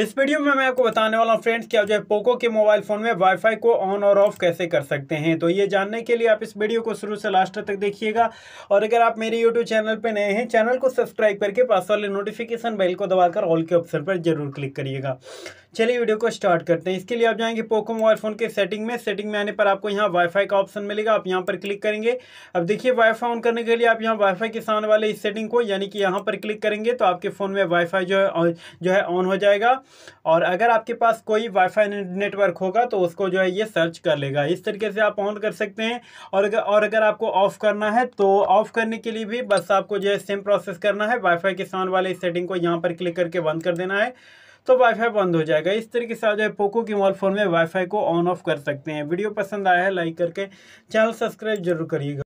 इस वीडियो में मैं आपको बताने वाला हूँ फ्रेंड्स क्या जो है पोको के मोबाइल फ़ोन में वाईफाई को ऑन और ऑफ कैसे कर सकते हैं तो ये जानने के लिए आप इस वीडियो को शुरू से लास्ट तक देखिएगा और अगर आप मेरे यूट्यूब चैनल पर नए हैं चैनल को सब्सक्राइब करके पास वाले नोटिफिकेशन बेल को दबाकर ऑल के ऑप्शन पर जरूर क्लिक करिएगा चलिए वीडियो को स्टार्ट करते हैं इसके लिए आप जाएंगे पोको मोबाइल फ़ोन के सेटिंग में सेटिंग में आने पर आपको यहाँ वाईफाई का ऑप्शन मिलेगा आप यहाँ पर क्लिक करेंगे अब देखिए वाईफाई ऑन करने के लिए आप यहाँ वाईफाई के सामने वाले इस सेटिंग को यानी कि यहाँ पर क्लिक करेंगे तो आपके फ़ोन में वाईफाई जो है जो है ऑन हो जाएगा और अगर आपके पास कोई वाईफाई नेटवर्क होगा तो उसको जो है ये सर्च कर लेगा इस तरीके से आप ऑन कर सकते हैं और अगर और अगर आपको ऑफ़ करना है तो ऑफ़ करने के लिए भी बस आपको जो है सेम प्रोसेस करना है वाईफाई के सामने वाले इस सेटिंग को यहाँ पर क्लिक करके बंद कर देना है तो वाईफाई बंद हो जाएगा इस तरीके से आप जो है पोको के मोबाइल फ़ोन में वाईफाई को ऑन ऑफ कर सकते हैं वीडियो पसंद आया है लाइक करके चैनल सब्सक्राइब जरूर करिएगा